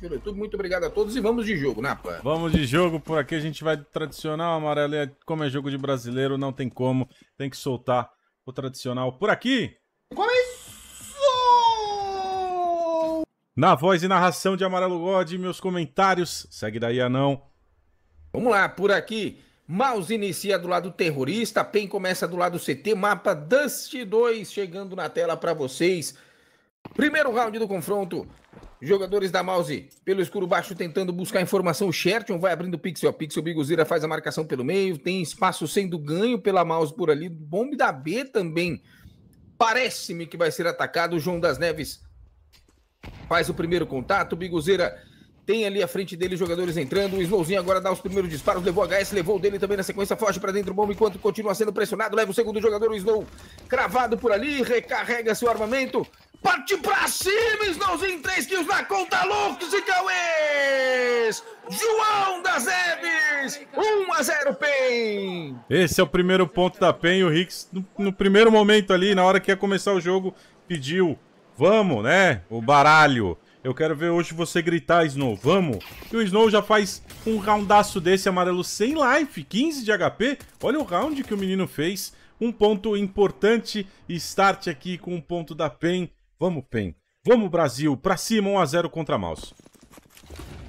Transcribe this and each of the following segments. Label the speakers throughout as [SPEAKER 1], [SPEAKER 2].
[SPEAKER 1] no YouTube. Muito obrigado a todos e vamos de jogo, Napa.
[SPEAKER 2] Vamos de jogo, por aqui a gente vai tradicional, amarelo, é, como é jogo de brasileiro, não tem como, tem que soltar o tradicional por aqui.
[SPEAKER 1] Começou!
[SPEAKER 2] Na voz e narração de Amarelo
[SPEAKER 1] God, meus comentários, segue daí a não. Vamos lá, por aqui. Mouse inicia do lado terrorista, PEN começa do lado CT, mapa Dust 2 chegando na tela para vocês. Primeiro round do confronto. Jogadores da Mouse pelo escuro baixo tentando buscar informação. O Sherton vai abrindo pixel a pixel. Biguzira faz a marcação pelo meio. Tem espaço sendo ganho pela Mouse por ali. Bombe da B também. Parece-me que vai ser atacado. O João das Neves faz o primeiro contato. Biguzeira tem ali à frente dele jogadores entrando. O Slowzinho agora dá os primeiros disparos. Levou HS, levou o dele também na sequência. Foge para dentro do bombe enquanto continua sendo pressionado. Leva o segundo jogador, o Slow, cravado por ali. Recarrega seu armamento. Parte pra cima, Snowzinho, 3 quilos na conta, Lucas e Cauês! João das Neves, 1 a 0 PEN!
[SPEAKER 2] Esse é o primeiro ponto da PEN, o Hicks, no, no, primeiro momento ali, na hora que ia começar o jogo, pediu, vamos, né, o baralho. Eu quero ver hoje você gritar, Snow, vamos! E o Snow já faz um roundaço desse amarelo sem life, 15 de HP. Olha o round que o menino fez. Um ponto importante, start aqui com um ponto da PEN Vamos, PEN. Vamos, Brasil. Pra cima, 1x0 contra Maus.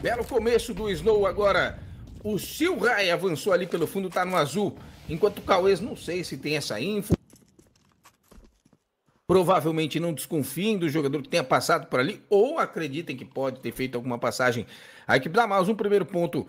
[SPEAKER 1] Belo começo do Snow agora. O Sil Rai avançou ali pelo fundo, tá no azul. Enquanto o Cauês, não sei se tem essa info. Provavelmente não desconfiem do jogador que tenha passado por ali ou acreditem que pode ter feito alguma passagem. A equipe da Maus, um primeiro ponto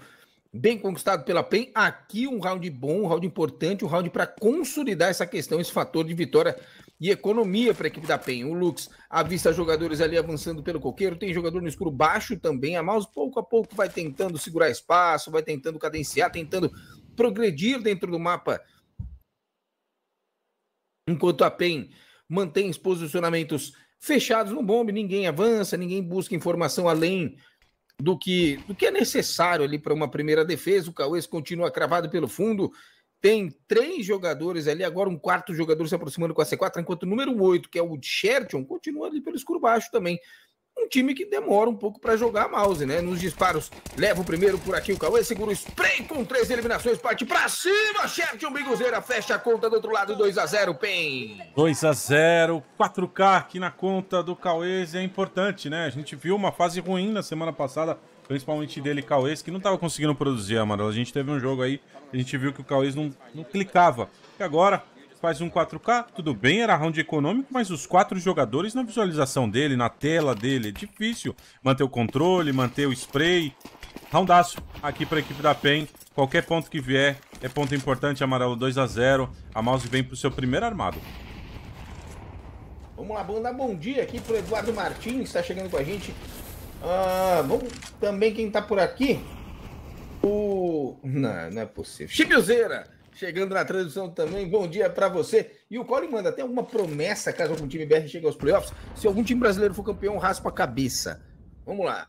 [SPEAKER 1] bem conquistado pela PEN. Aqui um round bom, um round importante, um round para consolidar essa questão, esse fator de vitória e economia para a equipe da PEN. O Lux avista jogadores ali avançando pelo coqueiro, tem jogador no escuro baixo também. A Maus pouco a pouco vai tentando segurar espaço, vai tentando cadenciar, tentando progredir dentro do mapa. Enquanto a PEN mantém os posicionamentos fechados no bombe, ninguém avança, ninguém busca informação além do que, do que é necessário ali para uma primeira defesa. O Cauês continua cravado pelo fundo, tem três jogadores ali, agora um quarto jogador se aproximando com a C4, enquanto o número 8, que é o Sherton, continua ali pelo escuro baixo também. Um time que demora um pouco para jogar mouse, né? Nos disparos, leva o primeiro por aqui, o Cauê segura o spray com três eliminações, parte para cima, Sherton Biguzeira fecha a conta do outro lado, 2 a 0 PEN.
[SPEAKER 2] 2 a 0 4K aqui na conta do Cauê, é importante, né? A gente viu uma fase ruim na semana passada principalmente dele e Cauês, que não estava conseguindo produzir, Amarelo. A gente teve um jogo aí, a gente viu que o Cauês não, não clicava. E agora faz um 4K, tudo bem, era round econômico, mas os quatro jogadores na visualização dele, na tela dele, é difícil manter o controle, manter o spray. Roundaço aqui para a equipe da PEN. Qualquer ponto que vier é ponto importante, Amarelo 2 a 0 A Mouse vem para o seu primeiro armado.
[SPEAKER 1] Vamos lá, bom, bom dia aqui pro Eduardo Martins, está chegando com a gente ah, vamos também quem tá por aqui. O. Não, não é possível. Chipilzeira, chegando na transmissão também. Bom dia para você. E o Colin manda até alguma promessa caso algum time BR chegue aos playoffs. Se algum time brasileiro for campeão, raspa a cabeça. Vamos lá.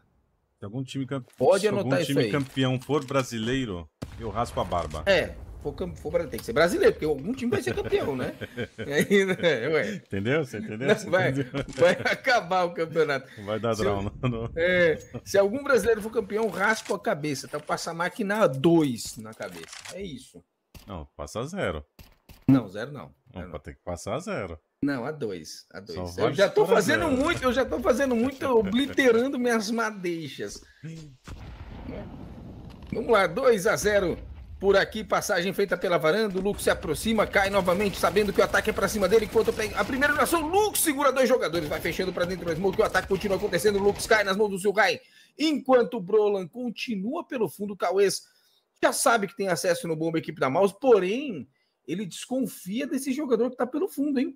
[SPEAKER 1] Se algum time, campe... Pode anotar Se algum time
[SPEAKER 2] campeão for brasileiro, eu raspo a barba. É,
[SPEAKER 1] for, for, tem que ser brasileiro, porque algum time vai ser campeão, né? Aí, é né entendeu? Você entendeu? Não, vai, vai acabar o campeonato. Vai dar drama. É, se algum brasileiro for campeão, raspa a cabeça, tá? Passa a máquina 2 na cabeça. É isso.
[SPEAKER 2] Não, passa zero. Não, zero não. Zero não, não. Ter que passar a zero. Não, a dois.
[SPEAKER 1] A dois. Eu já tô fazendo zero. muito, eu já tô fazendo muito, obliterando minhas madeixas. Vamos lá, 2 a 0 por aqui, passagem feita pela varanda. O Luke se aproxima, cai novamente, sabendo que o ataque é pra cima dele. Enquanto pega a primeira nação, o Luke segura dois jogadores, vai fechando pra dentro do smoke. O ataque continua acontecendo. O Luke cai nas mãos do Silgai. Enquanto o Brolan continua pelo fundo, o Cauês já sabe que tem acesso no bomba equipe da Maus, porém, ele desconfia desse jogador que tá pelo fundo, hein?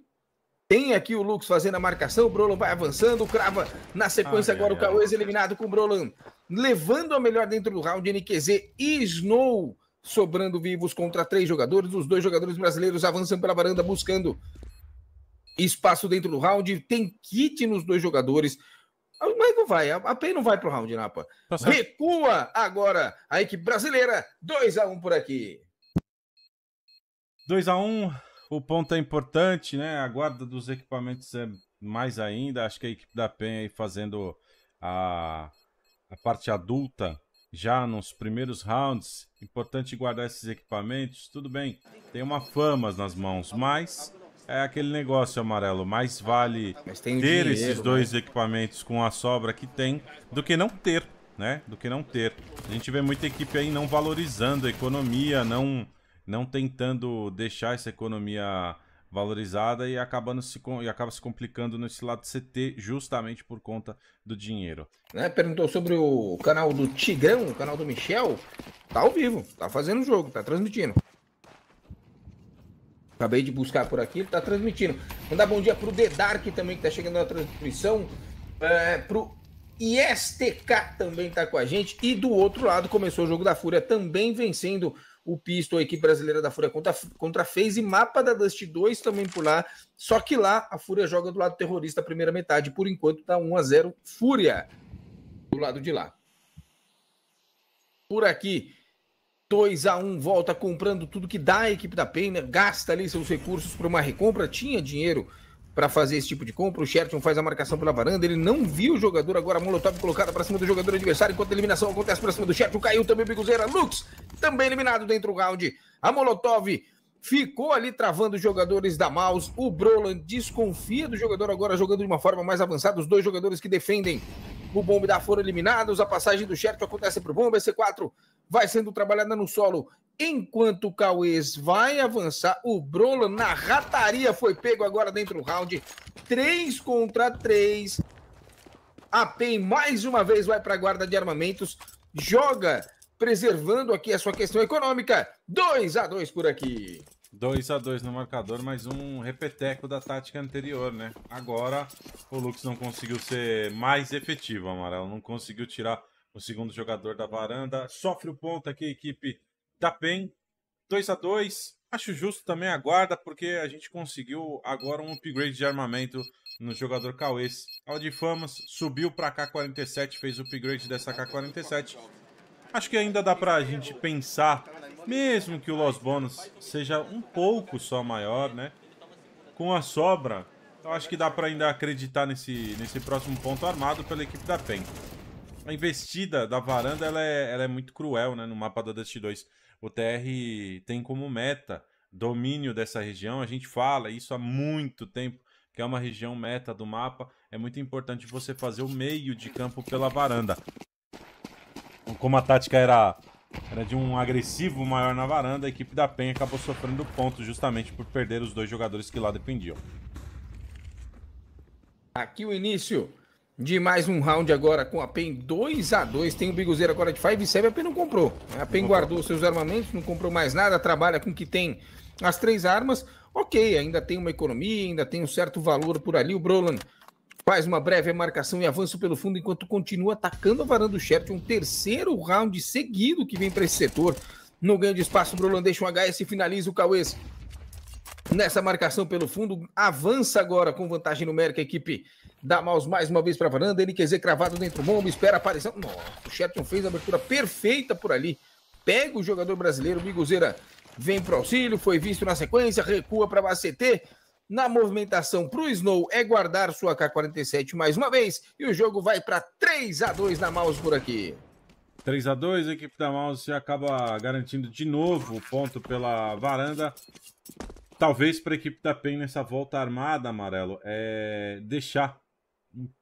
[SPEAKER 1] Tem aqui o Lux fazendo a marcação, o Brolan vai avançando, crava na sequência ah, agora é, o Cauês é. eliminado com o Brolan, levando a melhor dentro do round, NQZ e Snow sobrando vivos contra três jogadores. Os dois jogadores brasileiros avançam pela varanda buscando espaço dentro do round. Tem kit nos dois jogadores. Ah, mas não vai, a PEN não vai pro round, Napa. Né, tá Recua agora a equipe brasileira. 2 a 1 um por aqui.
[SPEAKER 2] 2 a 1 um, o ponto é importante, né? A guarda dos equipamentos é mais ainda. Acho que a equipe da PEN aí fazendo a, a parte adulta já nos primeiros rounds. Importante guardar esses equipamentos. Tudo bem, tem uma fama nas mãos, mas é aquele negócio amarelo. Mais vale mas ter dinheiro, esses né? dois né? equipamentos com a sobra que tem do que não ter, né? Do que não ter. A gente vê muita equipe aí não valorizando a economia, não, não tentando deixar essa economia valorizada e, acabando se, e acaba se complicando nesse lado CT justamente por conta do dinheiro.
[SPEAKER 1] Né, perguntou sobre o canal do Tigrão, o canal do Michel. Tá ao vivo, tá fazendo jogo, tá transmitindo. Acabei de buscar por aqui, ele tá transmitindo. Mandar bom dia pro Dedark também, que tá chegando na transmissão. É, pro ISTK também tá com a gente. E do outro lado começou o jogo da Fúria, também vencendo o Pisto, a equipe brasileira da Fúria contra, contra fez, e mapa da Dust 2 também por lá. Só que lá a Fúria joga do lado terrorista a primeira metade. Por enquanto tá 1 a 0 Fúria do lado de lá. Por aqui, 2 a 1 volta comprando tudo que dá a equipe da Penha, gasta ali seus recursos para uma recompra, tinha dinheiro para fazer esse tipo de compra. O Sherton faz a marcação pela varanda, ele não viu o jogador. Agora a Molotov colocada para cima do jogador adversário, enquanto a eliminação acontece para cima do Sherton. Caiu também o Biguzeira. Lux também eliminado dentro do round. A Molotov ficou ali travando os jogadores da Maus. O Broland desconfia do jogador agora jogando de uma forma mais avançada. Os dois jogadores que defendem o Bomba da foram eliminados. A passagem do Sheriff acontece para o Bomba. C4 vai sendo trabalhada no solo. Enquanto o Cauês vai avançar, o Brola na rataria foi pego agora dentro do round. 3 contra 3. A PEN mais uma vez vai para a guarda de armamentos. Joga preservando aqui a sua questão econômica. 2 a 2
[SPEAKER 2] por aqui. 2 a 2 no marcador, mas um repeteco da tática anterior, né? Agora o Lux não conseguiu ser mais efetivo, Amarelo. Não conseguiu tirar o segundo jogador da varanda. Sofre o ponto aqui a equipe da PEN. 2 a 2 Acho justo também a guarda, porque a gente conseguiu agora um upgrade de armamento no jogador Cauês. famas subiu para a K-47, fez o upgrade dessa K-47 Acho que ainda dá pra gente pensar, mesmo que o Los Bônus seja um pouco só maior, né? Com a sobra, eu acho que dá pra ainda acreditar nesse, nesse próximo ponto armado pela equipe da PEN. A investida da varanda ela é, ela é muito cruel né? no mapa da Dust 2. O TR tem como meta domínio dessa região. A gente fala isso há muito tempo, que é uma região meta do mapa. É muito importante você fazer o meio de campo pela varanda como a tática era, era de um agressivo maior na varanda, a equipe da Penha
[SPEAKER 1] acabou sofrendo pontos justamente por perder os dois jogadores que lá dependiam. Aqui o início de mais um round agora com a PEN 2 a 2 Tem o Biguzeiro agora de 5 e 7. A PEN não comprou. A PEN guardou seus armamentos, não comprou mais nada, trabalha com o que tem as três armas. Ok, ainda tem uma economia, ainda tem um certo valor por ali. O Brolan Faz uma breve marcação e avança pelo fundo enquanto continua atacando a varanda do Sheriff. Um terceiro round seguido que vem para esse setor. No ganho de espaço para o holandês, um HS finaliza o Cauês. Nessa marcação pelo fundo, avança agora com vantagem numérica a equipe da Maus mais uma vez para a varanda. NQZ cravado dentro do bomba, espera a aparição. Nossa, o Sheriff fez a abertura perfeita por ali. Pega o jogador brasileiro, o Miguzeira vem para auxílio, foi visto na sequência, recua para a CT na movimentação para o Snow é guardar sua K-47 mais uma vez. E o jogo vai para 3 a 2 na Mouse por aqui.
[SPEAKER 2] 3 a 2 a equipe da Mouse acaba garantindo de novo o ponto pela varanda. Talvez para a equipe da PEN nessa volta armada, Amarelo, é deixar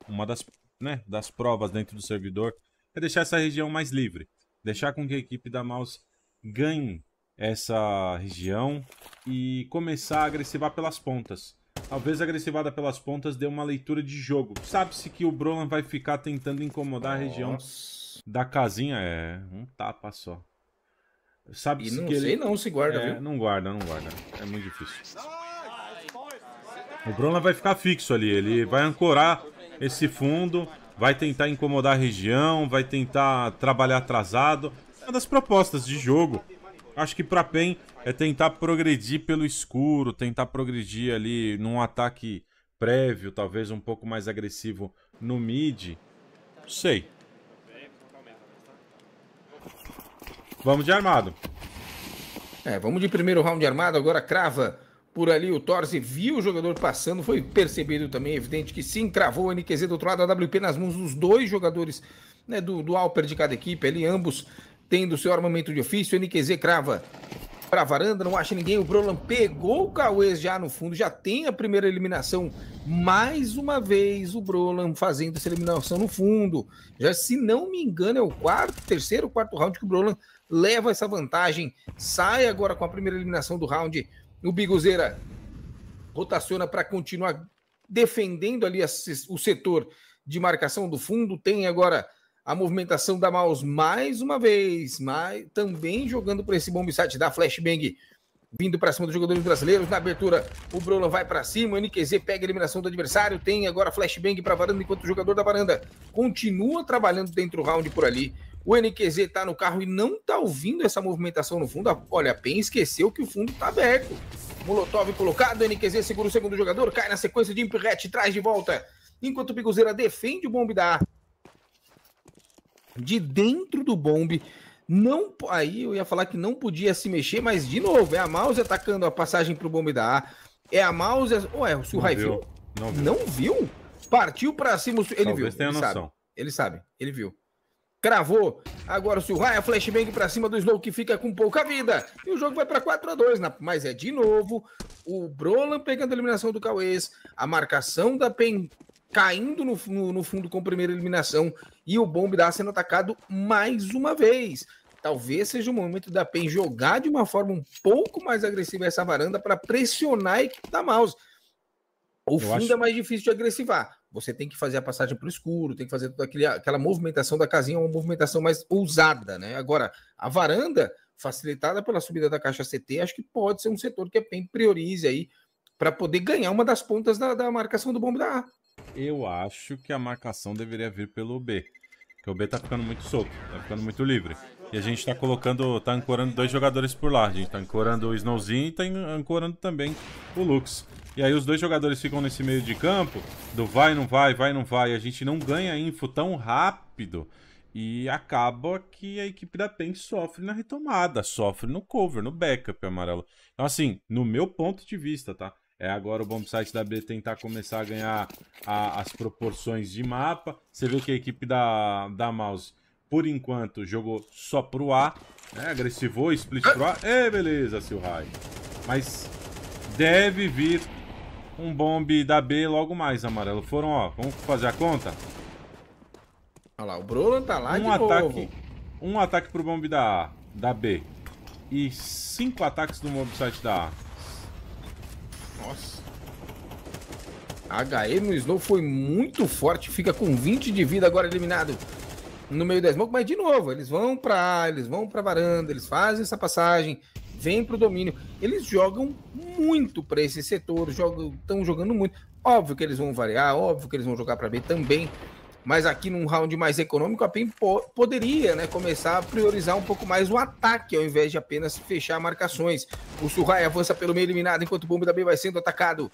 [SPEAKER 2] uma das, né, das provas dentro do servidor, é deixar essa região mais livre. Deixar com que a equipe da Mouse ganhe essa região e começar a agressivar pelas pontas. Talvez agressivada pelas pontas dê uma leitura de jogo. Sabe-se que o Brolan vai ficar tentando incomodar Nossa. a região da casinha. É, um tapa só. Sabe-se que ele... não se guarda, é, viu? Não guarda, não guarda. É muito difícil. O Brolan vai ficar fixo ali. Ele vai ancorar esse fundo, vai tentar incomodar a região, vai tentar trabalhar atrasado. É uma das propostas de jogo Acho que pra PEN é tentar progredir pelo escuro, tentar progredir ali num ataque prévio, talvez um pouco mais agressivo no mid. Não sei.
[SPEAKER 1] Vamos de armado. É, vamos de primeiro round de armado, agora crava por ali o Torce, viu o jogador passando, foi percebido também, é evidente que sim, cravou o NQZ do outro lado, a WP nas mãos dos dois jogadores né, do, do Alper de cada equipe ali, ambos Tendo seu armamento de ofício, NQZ crava para varanda, não acha ninguém. O Brolan pegou o Cauê já no fundo, já tem a primeira eliminação. Mais uma vez, o Brolan fazendo essa eliminação no fundo. Já, se não me engano, é o quarto, terceiro, quarto round que o Brolan leva essa vantagem. Sai agora com a primeira eliminação do round. O Biguzeira rotaciona para continuar defendendo ali o setor de marcação do fundo. Tem agora a movimentação da Maus mais uma vez, mas também jogando por esse bomb site da Flashbang. Vindo para cima dos jogadores brasileiros. Na abertura, o Bruno vai para cima. O NQZ pega a eliminação do adversário. Tem agora flashbang para varanda, enquanto o jogador da varanda continua trabalhando dentro do round por ali. O NQZ está no carro e não está ouvindo essa movimentação no fundo. Olha, bem esqueceu que o fundo está aberto. Molotov colocado, o NQZ segura o segundo jogador, cai na sequência de Impret, traz de volta. Enquanto o Piguzeira defende o bombe da A, de dentro do bombe. Não, aí eu ia falar que não podia se mexer, mas de novo, é a Mouse atacando a passagem para o bombe da A. É a Mouse. Ué, o Rai viu. Não viu. não viu? Partiu para cima. Ele Talvez viu. Tenha ele, noção. Sabe. ele sabe, ele viu. Cravou. Agora o Silraia, flashbang para cima do Snow que fica com pouca vida. E o jogo vai para 4 a 2 na... Mas é de novo o Brolan pegando a eliminação do Cauês. A marcação da PEN caindo no, no, no fundo com primeira eliminação e o Dá sendo atacado mais uma vez. Talvez seja o momento da PEN jogar de uma forma um pouco mais agressiva essa varanda para pressionar a equipe da Mouse. O Eu fundo acho... é mais difícil de agressivar. Você tem que fazer a passagem para o escuro, tem que fazer toda aquela movimentação da casinha, uma movimentação mais ousada, né? Agora, a varanda, facilitada pela subida da caixa CT, acho que pode ser um setor que a PEN priorize aí para poder ganhar uma das pontas da, da marcação do bombe
[SPEAKER 2] da A eu acho que a marcação deveria vir pelo B. Porque o B tá ficando muito solto, tá ficando muito livre. E a gente tá colocando, tá ancorando dois jogadores por lá. A gente tá ancorando o Snowzinho e tá ancorando também o Lux. E aí os dois jogadores ficam nesse meio de campo, do vai, não vai, vai, não vai. A gente não ganha info tão rápido. E acaba que a equipe da PEN sofre na retomada, sofre no cover, no backup amarelo. Então, assim, no meu ponto de vista, tá? É, agora o bombsite da B tentar começar a ganhar a, as proporções de mapa. Você viu que a equipe da, da Mouse, por enquanto, jogou só pro A. Né? Agressivou, split pro A. Ah! É, beleza, Silhai. Mas deve vir um bombe da B logo mais, amarelo. Foram, ó, vamos fazer a conta? Olha lá, o Brolan tá lá um de ataque, novo. Um ataque pro bombe da da B. E cinco ataques do
[SPEAKER 1] bombsite da A. Nossa. HM no Snow foi muito forte. Fica com 20 de vida agora eliminado no meio da Smoke. Mas, de novo, eles vão pra A, eles vão pra varanda, eles fazem essa passagem, vêm pro domínio. Eles jogam muito pra esse setor, estão jogando muito. Óbvio que eles vão variar, óbvio que eles vão jogar pra B também mas aqui num round mais econômico, a PEN po poderia né, começar a priorizar um pouco mais o ataque, ao invés de apenas fechar marcações. O Surrai avança pelo meio eliminado, enquanto o Bumbo da PEN vai sendo atacado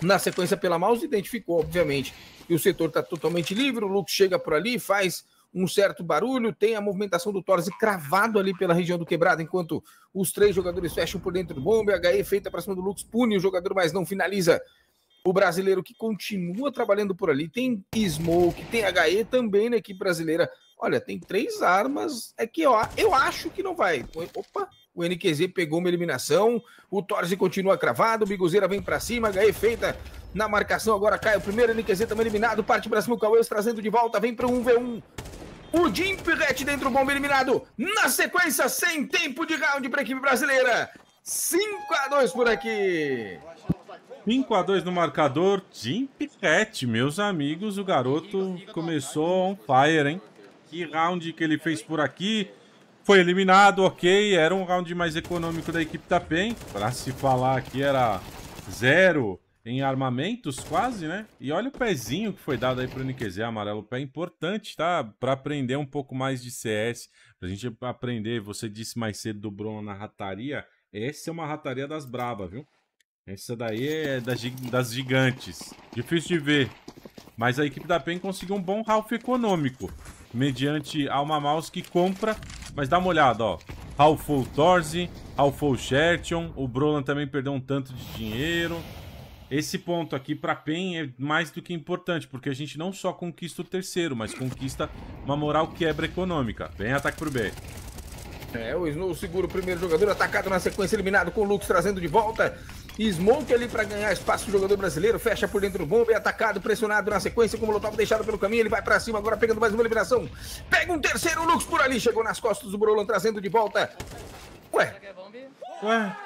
[SPEAKER 1] na sequência pela Mouse, identificou, obviamente, que o setor está totalmente livre, o Lux chega por ali, faz um certo barulho, tem a movimentação do Torres cravado ali pela região do quebrado, enquanto os três jogadores fecham por dentro do bombe, a HE feita para cima do Lux, pune o jogador, mas não finaliza o brasileiro que continua trabalhando por ali. Tem Smoke, tem HE também na equipe brasileira. Olha, tem três armas. É que eu, eu acho que não vai. Opa, o NQZ pegou uma eliminação. O Torres continua cravado. O Biguzeira vem para cima. HE feita na marcação. Agora cai o primeiro. NQZ também eliminado. Parte para cima. O Cauês trazendo de volta. Vem para um V1. O Jim Pirret dentro, bomba eliminado. Na sequência, sem tempo de round para a equipe brasileira. 5 a 2
[SPEAKER 2] por aqui. 5 a 2 no marcador. Jim Piquet, meus amigos, o garoto começou on fire, hein? Que round que ele fez por aqui. Foi eliminado, ok. Era um round mais econômico da equipe da PEN. Pra se falar aqui, era zero em armamentos, quase, né? E olha o pezinho que foi dado aí pro NQZ, amarelo. O pé é importante, tá? Pra aprender um pouco mais de CS. Pra gente aprender, você disse mais cedo do Bruno na rataria. Essa é uma rataria das bravas, viu? Essa daí é das gigantes. Difícil de ver. Mas a equipe da PEN conseguiu um bom Ralph econômico. Mediante Alma Mouse que compra. Mas dá uma olhada, ó. Ralphou Torzi, Ralphou Shertion. O Brolan também perdeu um tanto de dinheiro. Esse ponto aqui para PEN é mais do que importante. Porque a gente não só conquista o terceiro, mas conquista uma moral quebra econômica. Vem ataque pro B.
[SPEAKER 1] É, o Snow segura o primeiro jogador atacado na sequência, eliminado com o Lux trazendo de volta. Smoke ali para ganhar espaço do jogador brasileiro. Fecha por dentro do bomba, é atacado, pressionado na sequência, como o Lotov deixado pelo caminho. Ele vai para cima, agora pegando mais uma eliminação. Pega um terceiro Lux por ali, chegou nas costas do Brolan, trazendo de volta. Ué. Ué.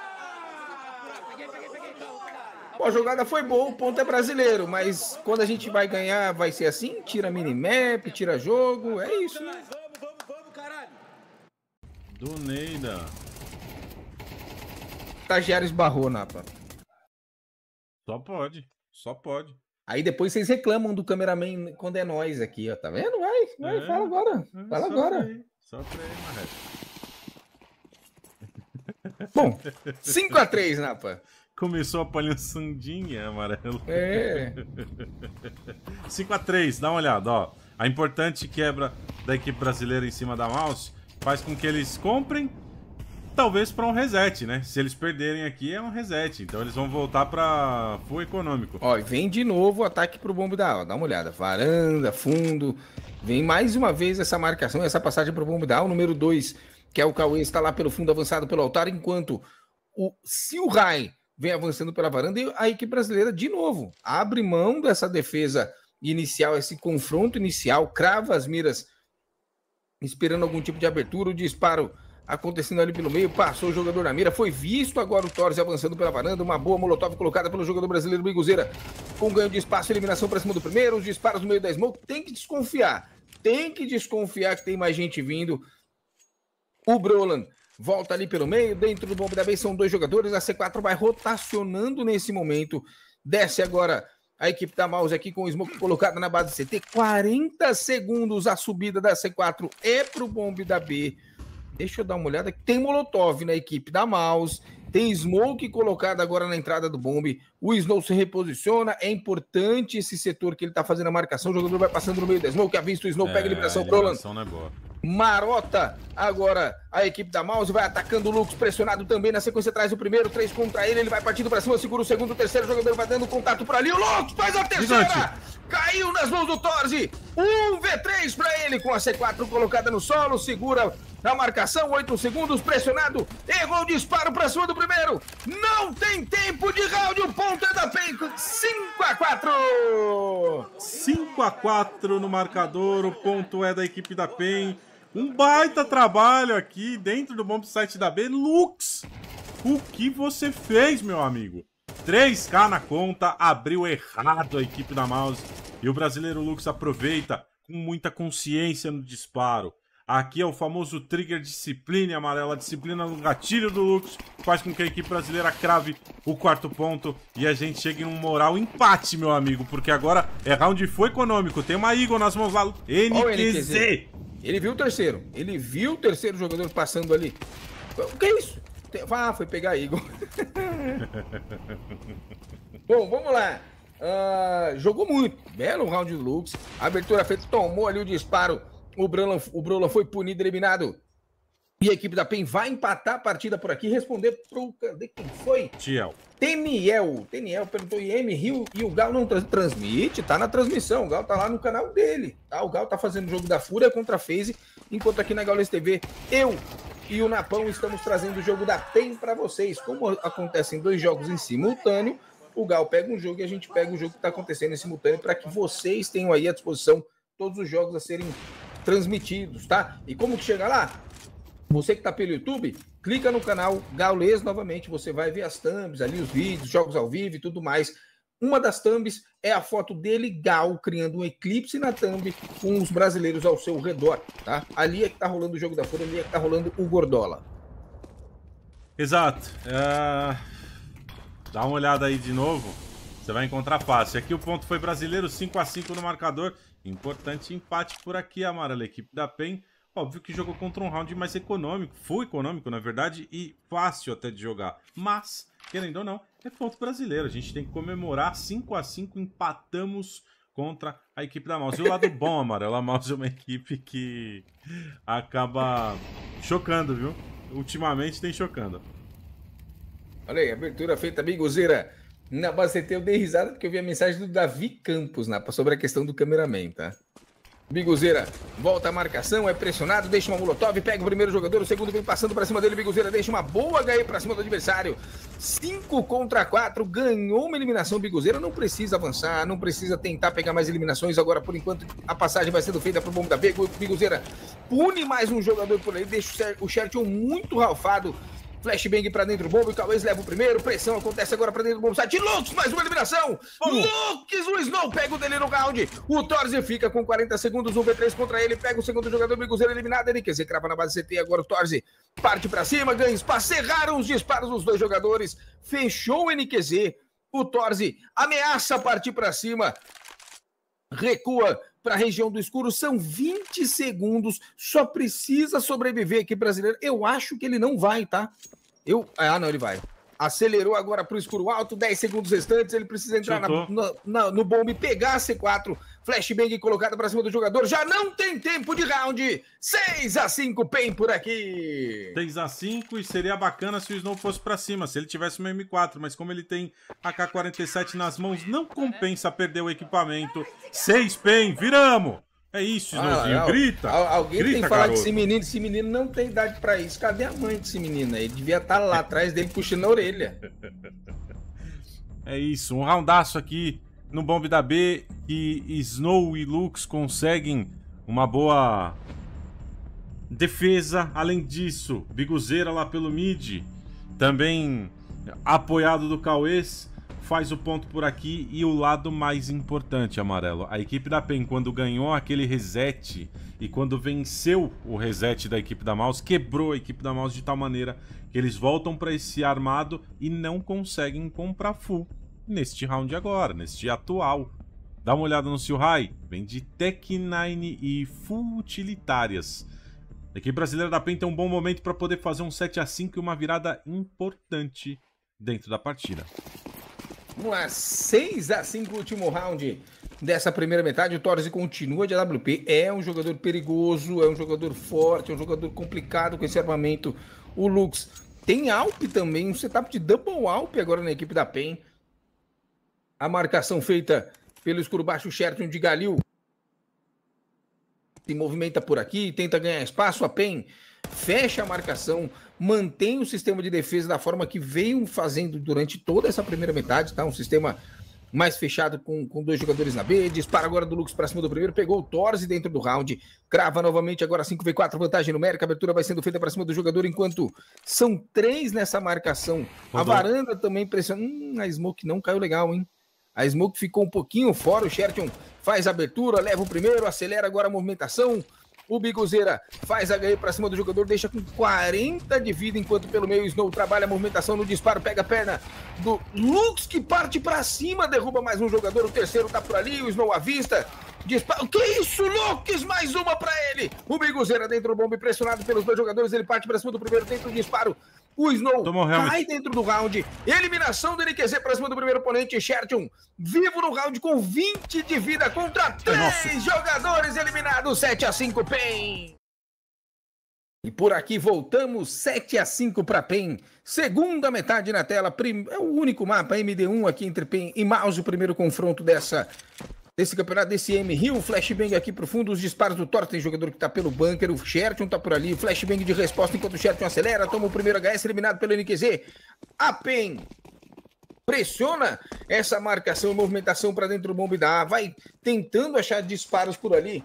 [SPEAKER 1] Pô, a jogada foi boa, o ponto é brasileiro, mas quando a gente vai ganhar, vai ser assim? Tira minimap, tira jogo, é isso, né? Vamos, vamos, vamos, caralho!
[SPEAKER 2] Do Neida.
[SPEAKER 1] Estagiário esbarrou, Napa. Só pode, só pode. Aí depois vocês reclamam do cameraman quando é nós aqui, ó. Tá vendo? Vai, vai, é, fala agora. É, é fala agora. Pra só pra aí, Bom, 5x3,
[SPEAKER 2] Napa. Começou a palhaçandinha, amarelo. É. 5x3, dá uma olhada, ó. A importante quebra da equipe brasileira em cima da Mouse faz com que eles comprem talvez para um reset, né? Se
[SPEAKER 1] eles perderem aqui, é um reset. Então eles vão voltar para full econômico. Ó, e vem de novo o ataque pro bombo da aula. Dá uma olhada. Varanda, fundo. Vem mais uma vez essa marcação, essa passagem pro bombo da aula. Número 2, que é o Cauê, está lá pelo fundo avançado pelo altar, enquanto o Silrai vem avançando pela varanda e a equipe brasileira, de novo, abre mão dessa defesa inicial, esse confronto inicial, crava as miras, esperando algum tipo de abertura, o disparo acontecendo ali pelo meio, passou o jogador na mira, foi visto agora o Torres avançando pela varanda, uma boa molotov colocada pelo jogador brasileiro Biguzeira, com ganho de espaço, eliminação para cima do primeiro, os disparos no meio da smoke, tem que desconfiar, tem que desconfiar que tem mais gente vindo, o Brolan volta ali pelo meio, dentro do bombe da vez são dois jogadores, a C4 vai rotacionando nesse momento, desce agora a equipe da Mouse aqui com o Smoke colocado na base CT. 40 segundos a subida da C4 é pro bombe da B. Deixa eu dar uma olhada. Tem Molotov na equipe da Mouse. Tem Smoke colocado agora na entrada do bombe. O Snow se reposiciona. É importante esse setor que ele tá fazendo a marcação. O jogador vai passando no meio da Smoke. Avista o Snow, é, pega a é, liberação pro Olan. É Marota agora a equipe da Mouse. Vai atacando o Lux, pressionado também. Na sequência traz o primeiro. Três contra ele. Ele vai partindo para cima. Segura o segundo, o terceiro. O jogador vai dando contato para ali. O Lux faz a terceira. Gigante. Caiu nas mãos do Torze. Um V3 para ele com a C4 colocada no solo. Segura na marcação, 8 segundos, pressionado. Errou o disparo para cima do primeiro. Não tem tempo de round. O ponto é da Penco. 5 a 4
[SPEAKER 2] 5 a 4 no marcador. O ponto é da equipe da PEN. Um baita trabalho aqui dentro do bom site da B. Lux, o que você fez, meu amigo? 3K na conta, abriu errado a equipe da Mouse. E o brasileiro Lux aproveita com muita consciência no disparo. Aqui é o famoso trigger disciplina amarela, disciplina no gatilho do Lux, faz com que a equipe brasileira crave o quarto ponto e a gente chegue em um moral empate, meu amigo, porque
[SPEAKER 1] agora é round foi econômico, tem uma Eagle nas mãos lá, NQZ. Ele viu o terceiro, ele viu o terceiro jogador passando ali. O que é isso? Ah, foi pegar a Eagle. Bom, vamos lá. Uh, jogou muito, belo round do Lux, abertura feita, tomou ali o disparo o Brola, o Brola foi punido, eliminado. E a equipe da PEN vai empatar a partida por aqui responder pro. Cadê quem foi? Tiel. Teniel. Teniel perguntou IM Rio e o Gal não transmite, tá na transmissão. O Gal tá lá no canal dele. Tá? O Gal tá fazendo o jogo da Fúria contra a FaZe, enquanto aqui na Gaules TV eu e o Napão estamos trazendo o jogo da PEN para vocês. Como acontecem dois jogos em simultâneo, o Gal pega um jogo e a gente pega o jogo que tá acontecendo em simultâneo para que vocês tenham aí à disposição todos os jogos a serem transmitidos, tá? E como que chega lá? Você que tá pelo YouTube, clica no canal Gaules novamente, você vai ver as thumbs ali, os vídeos, jogos ao vivo e tudo mais. Uma das thumbs é a foto dele, Gal, criando um eclipse na thumb com os brasileiros ao seu redor, tá? Ali é que tá rolando o jogo da folha, ali é que tá rolando o Gordola.
[SPEAKER 2] Exato. É, dá uma olhada aí de novo, você vai encontrar fácil. Aqui o ponto foi brasileiro, 5 a 5 no marcador. Importante empate por aqui, Amarela. A equipe da PEN, óbvio que jogou contra um round mais econômico. Foi econômico, na verdade, e fácil até de jogar. Mas, querendo ou não, é ponto brasileiro. A gente tem que comemorar 5 a 5 Empatamos contra a equipe da Mouse. E o lado bom, Amarela, a Mouse é uma equipe que
[SPEAKER 1] acaba chocando, viu? Ultimamente tem chocando. Olha aí, abertura feita, amigo gozeira não, mas você tem, eu dei risada porque eu vi a mensagem do Davi Campos né? sobre a questão do cameraman, tá? Biguzeira volta a marcação, é pressionado, deixa uma molotov, pega o primeiro jogador, o segundo vem passando para cima dele, Biguzeira deixa uma boa HE para cima do adversário. 5 contra 4, ganhou uma eliminação Biguzeira, não precisa avançar, não precisa tentar pegar mais eliminações, agora por enquanto a passagem vai sendo feita para o bombo da Biguzeira. Pune mais um jogador por aí, deixa o Sherton muito ralfado Flashbang pra dentro do bombo. O Cauês leva o primeiro. Pressão acontece agora pra dentro do bombo. Sai de Lux, mais uma eliminação. Lux, o Snow pega o dele no round. O Torze fica com 40 segundos. Um V3 contra ele. Pega o segundo jogador. Biguzeiro eliminado. Ele quer crava na base CT. Agora o Torze parte pra cima. Ganha espaço. Erraram os disparos dos dois jogadores. Fechou o NQZ. O Torze ameaça partir para cima recua para a região do escuro são 20 segundos. Só precisa sobreviver aqui, brasileiro. Eu acho que ele não vai, tá? Eu. Ah, não, ele vai. Acelerou agora para o escuro alto, 10 segundos restantes. Ele precisa entrar na, na, no bombe, pegar a C4. Flashbang colocado para cima do jogador. Já não tem tempo de round. 6 a 5 PEN por aqui.
[SPEAKER 2] 6 a 5 e seria bacana se o Snow fosse para cima, se ele tivesse uma M4. Mas como ele tem a K-47 nas mãos, não compensa perder o
[SPEAKER 1] equipamento. 6 PEN,
[SPEAKER 2] viramos.
[SPEAKER 1] É isso, ah, Snowzinho, ah, grita! Alguém grita, tem que falar garoto. que esse menino, esse menino não tem idade para isso. Cadê a mãe desse menino ele Devia estar tá lá atrás dele puxando a orelha. É isso, um roundaço aqui no bomb da
[SPEAKER 2] B que Snow e Lux conseguem uma boa defesa. Além disso, Biguzeira lá pelo mid, também apoiado do Cauês, faz o ponto por aqui. E o lado mais importante, Amarelo, a equipe da PEN, quando ganhou aquele reset e quando venceu o reset da equipe da Mouse, quebrou a equipe da Mouse de tal maneira que eles voltam para esse armado e não conseguem comprar full neste round agora, neste atual. Dá uma olhada no Silhai, vem de Tech 9 e Futilitárias. A equipe brasileira da PEN tem um bom momento para poder fazer um 7 a 5 e uma virada importante dentro da partida.
[SPEAKER 1] Vamos lá, 6 a 5 último round dessa primeira metade. O Torres continua de AWP. É um jogador perigoso, é um jogador forte, é um jogador complicado com esse armamento. O Lux tem Alp também, um setup de double Alp agora na equipe da PEN. A marcação feita pelo o Sherton de Galil. Se movimenta por aqui, tenta ganhar espaço. A PEN fecha a marcação, mantém o sistema de defesa da forma que veio fazendo durante toda essa primeira metade, tá? Um sistema mais fechado com, com dois jogadores na B, dispara agora do Lux para cima do primeiro, pegou o Torze dentro do round, crava novamente agora 5v4, vantagem numérica, abertura vai sendo feita para cima do jogador, enquanto são três nessa marcação. Rodou. A varanda também pressiona. Hum, a Smoke não caiu legal, hein? A Smoke ficou um pouquinho fora. O Sherton faz a abertura, leva o primeiro, acelera agora a movimentação. O Biguzeira faz a ganha para cima do jogador, deixa com 40 de vida, enquanto pelo meio o Snow trabalha a movimentação no disparo, pega a perna do Lux, que parte para cima, derruba mais um jogador, o terceiro tá por ali, o Snow avista, disparo. Que isso, Lux! Mais uma para ele! O Biguzeira dentro do bombe, pressionado pelos dois jogadores, ele parte para cima do primeiro, tenta o disparo, o Snow cai dentro do round. Eliminação do NQZ pra cima do primeiro oponente, Shertion Vivo no round com 20 de vida contra 3 Nossa. jogadores eliminados. 7 a 5 PEN. E por aqui voltamos 7 a 5 para PEN. Segunda metade na tela. Prim... É o único mapa MD1 aqui entre PEN e Mouse. O primeiro confronto dessa desse campeonato, desse M Rio. Flashbang aqui pro fundo, os disparos do Thor. Tem jogador que tá pelo bunker, o Sherton tá por ali. Flashbang de resposta enquanto o Sherton acelera. Toma o primeiro HS, eliminado pelo NQZ. A PEN pressiona essa marcação e movimentação para dentro do bombe da A. Vai tentando achar disparos por ali.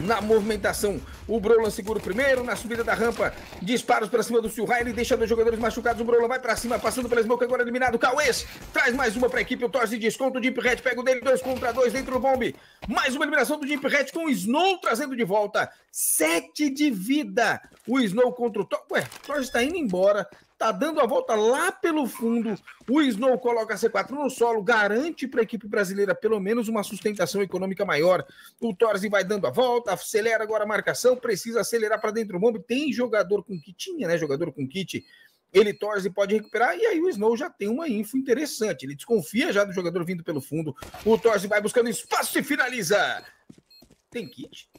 [SPEAKER 1] Na movimentação o Brolan segura o primeiro na subida da rampa. Disparos para cima do Silrain ele deixa dois jogadores machucados. O Brolan vai para cima, passando pela smoke, agora eliminado. Cauês traz mais uma para a equipe. O Torce desconta desconto. O Deep Red pega o dele, dois contra dois dentro do bombe. Mais uma eliminação do Deep Red com o Snow trazendo de volta. Sete de vida. O Snow contra o Torce. Ué, o Torce está indo embora tá dando a volta lá pelo fundo. O Snow coloca a C4 no solo, garante para a equipe brasileira pelo menos uma sustentação econômica maior. O Torres vai dando a volta, acelera agora a marcação não precisa acelerar para dentro do bombe. Tem jogador com kitinha tinha, né? Jogador com kit, ele torce e pode recuperar. E aí o Snow já tem uma info interessante. Ele desconfia já do jogador vindo pelo fundo. O torce vai buscando espaço e finaliza. Tem kit?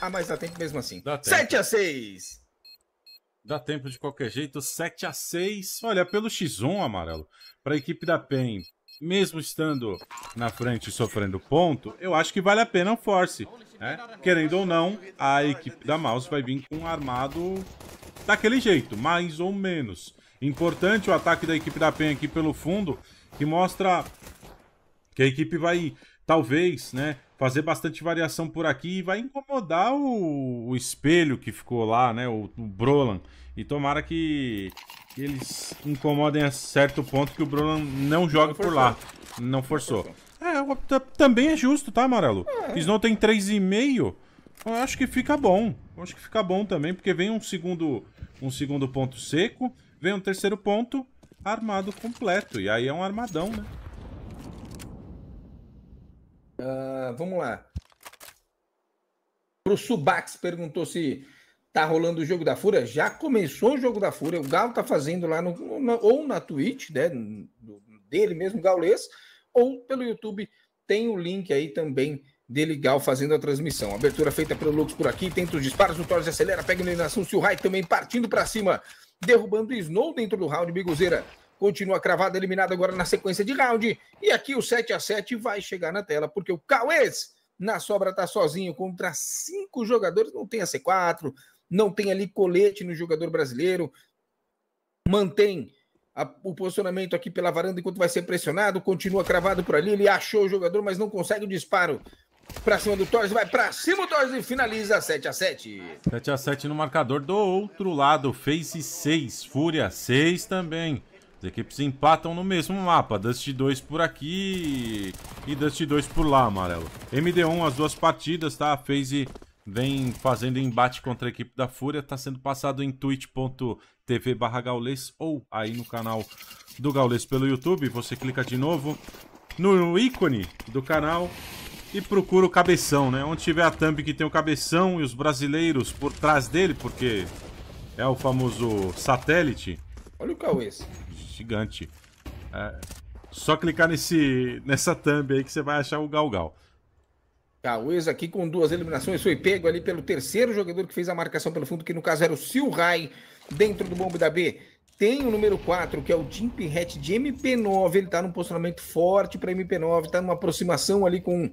[SPEAKER 1] Ah, mas dá tempo mesmo assim. Dá 7
[SPEAKER 2] a 6. Dá tempo de qualquer jeito, 7 a 6. Olha, pelo X1 amarelo, para a equipe da PEN, mesmo estando na frente e sofrendo ponto, eu acho que vale a pena o force. Né? Querendo ou não, a equipe da Mouse vai vir com um armado daquele jeito, mais ou menos. Importante o ataque da equipe da PEN aqui pelo fundo, que mostra que a equipe vai, talvez, né, fazer bastante variação por aqui e vai incomodar o, o espelho que ficou lá, né, o, o Brolan. E tomara que, que eles incomodem a certo ponto que o Brolan não jogue por lá. Não forçou. É, também é justo, tá, Amarelo? É. Snow tem 3,5. Eu acho que fica bom. Eu acho que fica bom também, porque vem um segundo, um segundo ponto seco, vem um terceiro ponto armado completo. E aí é um armadão, né?
[SPEAKER 1] Uh, vamos lá. Pro Subax perguntou se tá rolando o jogo da fúria. Já começou o jogo da fúria. O Galo tá fazendo lá no, ou na Twitch, né? Dele mesmo, Gaulês ou pelo YouTube. Tem o link aí também dele Gal fazendo a transmissão. Abertura feita pelo Lux por aqui, tenta os disparos, o Torres acelera, pega a eliminação, se o Rai também partindo para cima, derrubando o Snow dentro do round, Biguzeira. Continua cravado, eliminado agora na sequência de round. E aqui o 7 a 7 vai chegar na tela, porque o Cauês na sobra tá sozinho contra cinco jogadores, não tem a C4, não tem ali colete no jogador brasileiro, mantém a, o posicionamento aqui pela varanda enquanto vai ser pressionado, continua cravado por ali, ele achou o jogador, mas não consegue o disparo. Pra cima do Torres, vai pra cima do Torres e finaliza 7 a 7
[SPEAKER 2] 7 a 7 no marcador do outro lado, Face 6, Fúria 6 também. As equipes empatam no mesmo mapa, Dust 2 por aqui e Dust 2 por lá, amarelo. MD1 as duas partidas, tá? Phase vem fazendo embate contra a equipe da Fúria, está sendo passado em twitch.tv barra gaulês ou aí no canal do Gaulês pelo YouTube. Você clica de novo no ícone do canal e procura o cabeção, né? Onde tiver a thumb que tem o cabeção e os brasileiros por trás dele, porque é o famoso satélite. Olha o Cauê. Gigante. É... Só clicar nesse, nessa thumb
[SPEAKER 1] aí que você vai achar o Galgal. Cauês aqui com duas eliminações, foi pego ali pelo terceiro jogador que fez a marcação pelo fundo, que no caso era o Silrai, dentro do bombe da B. Tem o número 4, que é o jim Pinhead de MP9, ele está num posicionamento forte para MP9, está numa aproximação ali com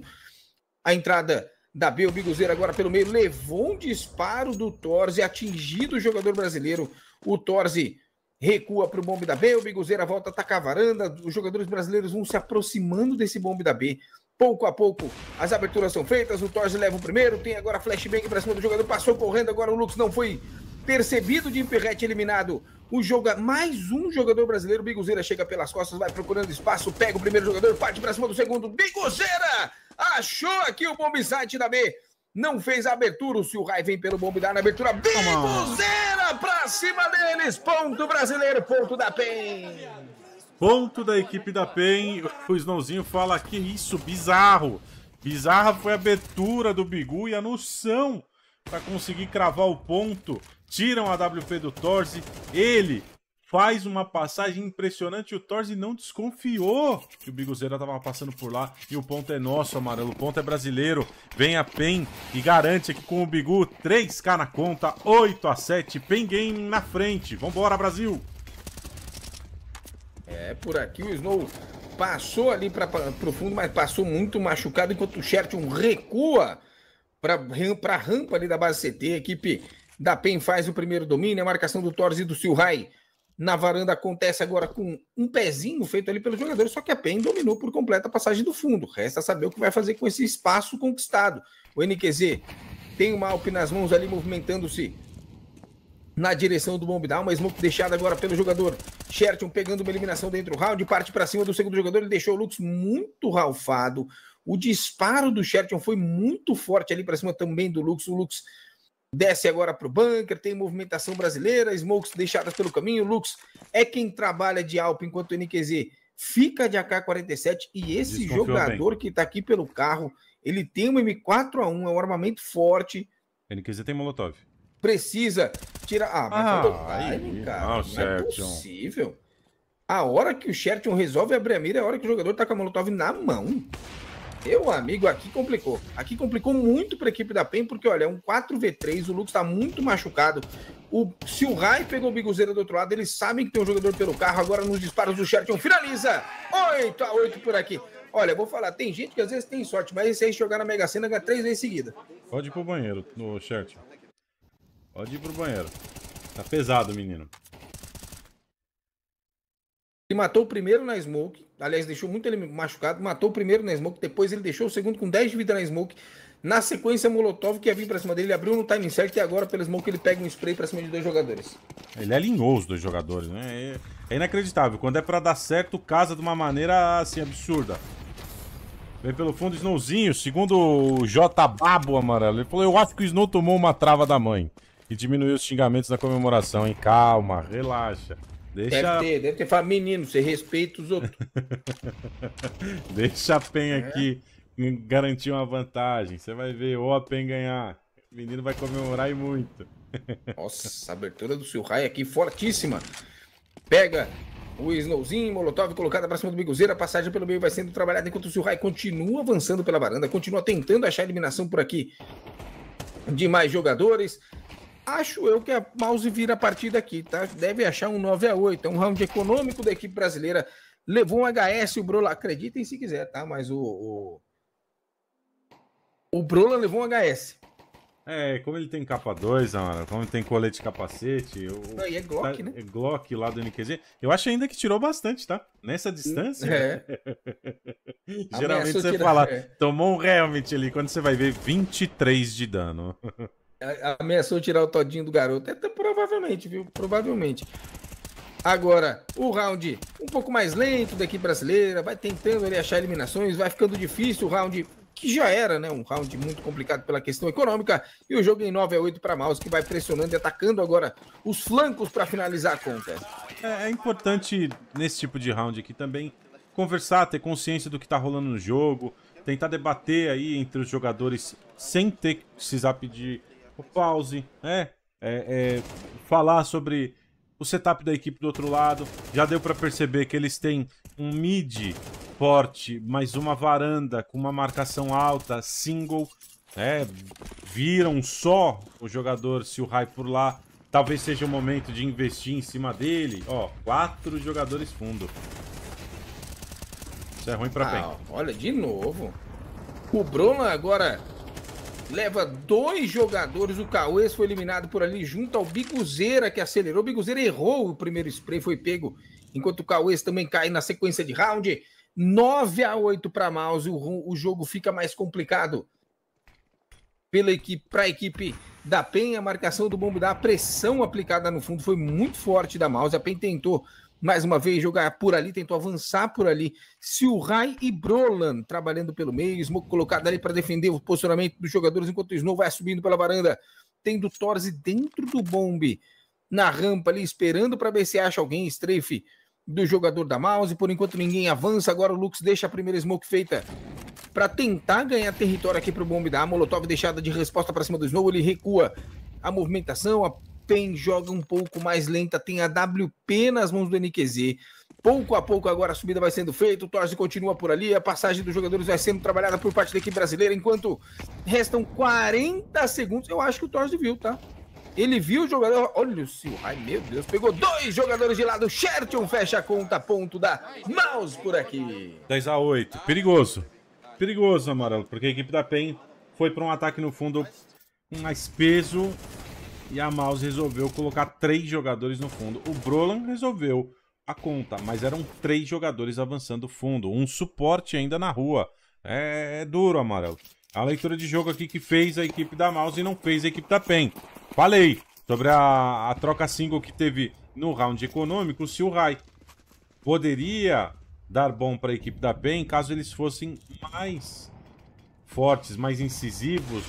[SPEAKER 1] a entrada da B, o Bigozeiro agora pelo meio, levou um disparo do Torze, atingido o jogador brasileiro, o Torze recua para o bombe da B, o Biguzeira volta a atacar a varanda, os jogadores brasileiros vão se aproximando desse bombe da B, Pouco a pouco, as aberturas são feitas. O Torres leva o primeiro. Tem agora flashbang para cima do jogador. Passou correndo. Agora o Lux não foi percebido de Perrete eliminado. O joga mais um jogador brasileiro. Biguzeira chega pelas costas, vai procurando espaço, pega o primeiro jogador, parte para cima do segundo. Biguzeira achou aqui o bombizante da B. Não fez a abertura. O Silrai vem pelo bomb da na abertura. Biguzeira para cima deles. Ponto brasileiro, ponto da
[SPEAKER 2] PEN. Ponto da equipe da PEN. O Snowzinho fala que isso, bizarro. Bizarra foi a abertura do Bigu e a noção para conseguir cravar o ponto. Tiram a WP do Torze. Ele faz uma passagem impressionante. O Torze não desconfiou que o Biguzeira estava passando por lá. E o ponto é nosso, Amarelo. O ponto é brasileiro. Vem a PEN e garante aqui com o Bigu 3K na conta. 8 a 7 PEN Game na frente. Vambora, Brasil!
[SPEAKER 1] É, por aqui o Snow passou ali para o fundo, mas passou muito machucado, enquanto o Sherton recua para a rampa ali da base CT. A equipe da PEN faz o primeiro domínio, a marcação do Torres e do Silhai na varanda acontece agora com um pezinho feito ali pelos jogadores, só que a PEN dominou por completa a passagem do fundo. Resta saber o que vai fazer com esse espaço conquistado. O NQZ tem uma Alp nas mãos ali movimentando-se na direção do Bomb Down, uma smoke deixada agora pelo jogador Sherton pegando uma eliminação dentro do round, parte para cima do segundo jogador, ele deixou o Lux muito ralfado. O disparo do Sherton foi muito forte ali para cima também do Lux. O Lux desce agora para o bunker, tem movimentação brasileira, smokes deixadas pelo caminho. O Lux é quem trabalha de Alp, enquanto o NQZ fica de AK-47. E esse Desconfiou jogador bem. que está aqui pelo carro, ele tem um M4A1, é um armamento forte. NQZ tem Molotov precisa tirar. Ah, mas ah, faltou é aí, ah, cara. Não, não é possível. A hora que o Sherton resolve abrir a mira é a hora que o jogador tá com a Molotov na mão. Meu amigo, aqui complicou. Aqui complicou muito para a equipe da PEN, porque olha, é um 4v3, o Lux está muito machucado. O, se o Rai pegou o Biguzeira do outro lado, eles sabem que tem um jogador pelo carro. Agora nos disparos do Sherton finaliza 8 a 8 por aqui. Olha, vou falar, tem gente que às vezes tem sorte, mas esse aí jogar na Mega Sena ganha três vezes seguida.
[SPEAKER 2] Pode ir pro banheiro, no Sherton.
[SPEAKER 1] Pode ir pro banheiro. Tá pesado, menino. Ele matou o primeiro na smoke. Aliás, deixou muito ele machucado. Matou o primeiro na smoke. Depois ele deixou o segundo com 10 de vida na smoke. Na sequência, Molotov que ia vir pra cima dele. Ele abriu no timing certo. E agora, pelo smoke, ele pega um spray pra cima de dois jogadores.
[SPEAKER 2] Ele alinhou os dois jogadores, né? É, é inacreditável. Quando é pra dar certo, casa de uma maneira, assim, absurda. Vem pelo fundo, Snowzinho, segundo o J Babo Amarelo. Ele falou: Eu acho que o Snow tomou uma trava da mãe. E diminuiu os xingamentos na comemoração, hein? Calma, relaxa. Deixa... Deve
[SPEAKER 1] ter, deve ter falado, menino, você respeita os outros.
[SPEAKER 2] Deixa a PEN é. aqui garantir uma vantagem. Você vai ver, ou a PEN ganhar. O menino vai
[SPEAKER 1] comemorar e muito. Nossa, a abertura do Silrai aqui fortíssima. Pega o Snowzinho, Molotov colocada pra cima do Biguzeira. A passagem pelo meio vai sendo trabalhada enquanto o Silrai continua avançando pela varanda, continua tentando achar eliminação por aqui de mais jogadores. Acho eu que a mouse vira a partida aqui, tá? Deve achar um 9 a 8 É um round econômico da equipe brasileira. Levou um HS, o Brola. Acreditem se quiser, tá? Mas o. O, o Brola levou um HS. É, como ele
[SPEAKER 2] tem capa 2, mano, como ele tem colete capacete. O, Não, e é Glock, tá, né? É Glock lá do NQZ. Eu acho ainda que tirou bastante, tá? Nessa distância. É. Geralmente você fala, é. tomou um helmet ali, quando você vai ver 23 de dano.
[SPEAKER 1] ameaçou tirar o todinho do garoto. Até provavelmente, viu? Provavelmente. Agora, o round um pouco mais lento da equipe brasileira, vai tentando achar eliminações, vai ficando difícil o round que já era, né? Um round muito complicado pela questão econômica. E o jogo em 9 a 8 para Maus, que vai pressionando e atacando agora os flancos para finalizar a conta.
[SPEAKER 2] É, é, importante nesse tipo de round aqui também conversar, ter consciência do que está rolando no jogo, tentar debater aí entre os jogadores sem ter que precisar pedir o pause, né? É, é, falar sobre o setup da equipe do outro lado. Já deu para perceber que eles têm um mid forte, mais uma varanda com uma marcação alta, single. Né? Viram só o jogador se o raio por lá. Talvez seja o momento de investir em cima dele. Ó,
[SPEAKER 1] quatro jogadores fundo.
[SPEAKER 2] Isso é ruim pra ah, bem.
[SPEAKER 1] Olha, de novo. O Bruno agora leva dois jogadores. O Cauês foi eliminado por ali junto ao Biguzeira, que acelerou. O Biguzeira errou o primeiro spray, foi pego, enquanto o Cauês também cai na sequência de round. 9 a 8 para Mouse. O, o jogo fica mais complicado pela equipe para a equipe da PEN. A marcação do Bombo da pressão aplicada no fundo foi muito forte da Mouse. A PEN tentou mais uma vez jogar por ali, tentou avançar por ali. Silrai e Brolan trabalhando pelo meio, Smoke colocado ali para defender o posicionamento dos jogadores, enquanto o Snow vai subindo pela varanda, tendo Torze dentro do bombe, na rampa ali, esperando para ver se acha alguém, strafe do jogador da Mouse, por enquanto ninguém avança, agora o Lux deixa a primeira Smoke feita para tentar ganhar território aqui para o bombe da Molotov, deixada de resposta para cima do Snow, ele recua a movimentação, a Pen joga um pouco mais lenta, tem a WP nas mãos do NQZ. Pouco a pouco agora a subida vai sendo feita, o Torres continua por ali, a passagem dos jogadores vai sendo trabalhada por parte da equipe brasileira, enquanto restam 40 segundos. Eu acho que o Torres viu, tá? Ele viu o jogador. Olha o seu. Ai, meu Deus. Pegou dois jogadores de lado. Sherton fecha a conta. Ponto da Mouse por aqui.
[SPEAKER 2] 10 a 8. Perigoso. Perigoso, amarelo. Porque a equipe da PEN foi para um ataque no fundo com mais peso. E a Mouse resolveu colocar três jogadores no fundo. O Brolan resolveu a conta, mas eram três jogadores avançando fundo. Um suporte ainda na rua. É, é duro, Amarelo. A leitura de jogo aqui que fez a equipe da Mouse e não fez a equipe da PEN. Falei sobre a, a troca single que teve no round econômico, se o Rai poderia dar bom para a equipe da PEN caso eles fossem mais fortes, mais incisivos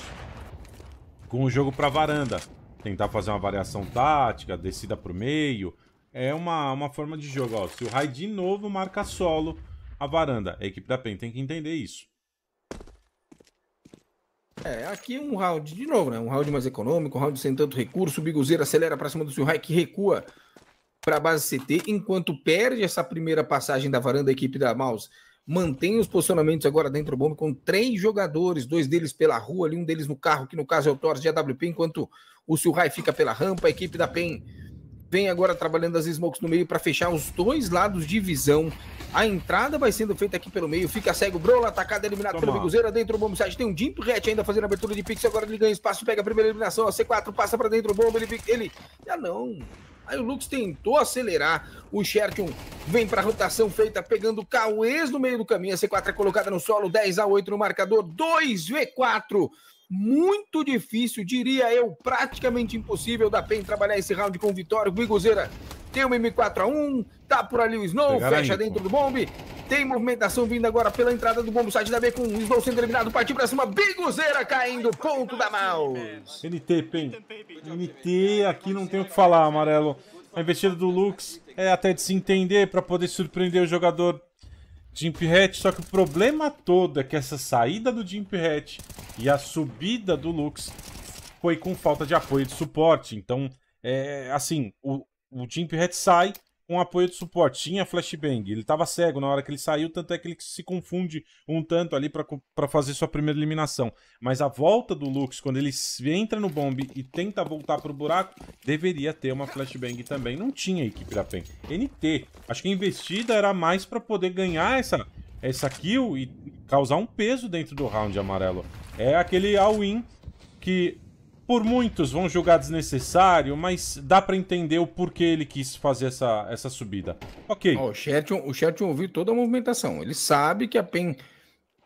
[SPEAKER 2] com o jogo para varanda tentar fazer uma variação tática, descida para o meio. É uma, uma forma de jogo. Ó, se o Rai de novo marca solo a varanda, a equipe da PEN tem que entender isso.
[SPEAKER 1] É, aqui um round de novo, né? Um round mais econômico, um round sem tanto recurso. O Biguzeiro acelera para cima do Silrai, que recua para a base CT, enquanto perde essa primeira passagem da varanda, a equipe da Mouse mantém os posicionamentos agora dentro do bombe com três jogadores, dois deles pela rua ali, um deles no carro, que no caso é o Torres de AWP, enquanto o Silhai fica pela rampa, a equipe da PEN vem agora trabalhando as smokes no meio para fechar os dois lados de visão. A entrada vai sendo feita aqui pelo meio, fica cego, Brola atacado, eliminado Toma. pelo Biguzeira, dentro do bombe site, tem um Jim Ret ainda fazendo a abertura de pix, agora ele ganha espaço, pega a primeira eliminação, a C4 passa para dentro do bombe, ele, ele... Ah não, Aí o Lux tentou acelerar. O Sherkin vem para a rotação feita, pegando o Cauês no meio do caminho. A C4 é colocada no solo, 10 a 8 no marcador, 2v4. Muito difícil, diria eu, praticamente impossível da PEN trabalhar esse round com vitória. O Guiguzeira tem um M4A1, tá por ali o Snow, fecha aí, dentro pô. do bombe. Tem movimentação vindo agora pela entrada do bombo, site da B com o Snow sendo eliminado, partiu pra cima, Biguzeira caindo, ponto da mouse
[SPEAKER 2] NT, Pen. NT, aqui não tem o que falar, amarelo. A investida do Lux é até de se entender para poder surpreender o jogador Jim Hatch, só que o problema todo é que essa saída do Jim Hatch e a subida do Lux foi com falta de apoio e de suporte. Então, é, assim, o, o Jimp Red sai com apoio de suporte. Tinha flashbang, ele estava cego na hora que ele saiu, tanto é que ele se confunde um tanto ali para fazer sua primeira eliminação. Mas a volta do Lux, quando ele entra no bomb e tenta voltar para o buraco, deveria ter uma flashbang também. Não tinha equipe da PEN. NT, acho que a investida era mais para poder ganhar essa, essa kill e causar um peso dentro do round amarelo. É aquele all-in que por muitos vão julgar desnecessário, mas dá para entender o porquê ele quis fazer essa, essa subida.
[SPEAKER 1] Ok. Oh, o Sherton, o ouviu toda a movimentação. Ele sabe que a PEN